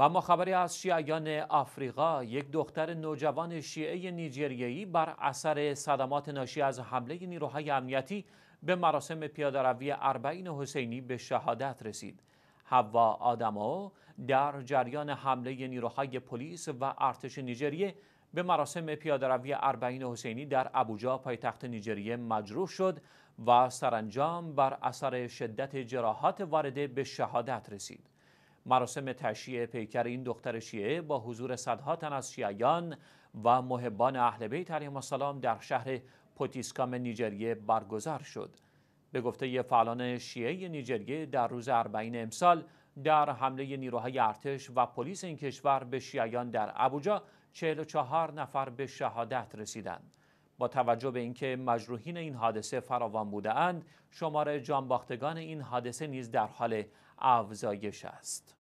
و اما خبری از شیعیان آفریقا یک دختر نوجوان شیعه نیجریه‌ای بر اثر صدمات ناشی از حمله نیروهای امنیتی به مراسم پیاده‌روی اربعین حسینی به شهادت رسید. حوا آدمو در جریان حمله نیروهای پلیس و ارتش نیجریه به مراسم پیاده‌روی اربعین حسینی در ابوجا پایتخت نیجریه مجروح شد و سرانجام بر اثر شدت جراحات وارده به شهادت رسید. مراسم تشییع پیکر این دختر شیعه با حضور صدها تن از شیعیان و محبان اهل بیت علیهم السلام در شهر پوتیسکام نیجریه برگزار شد به گفته فعالان شیعه نیجریه در روز اربعین امسال در حمله نیروهای ارتش و پلیس این کشور به شیعیان در ابوجا 44 نفر به شهادت رسیدند با توجه به اینکه مجروحین این حادثه فراوان بودهاند شمار جانباختگان این حادثه نیز در حال افزایش است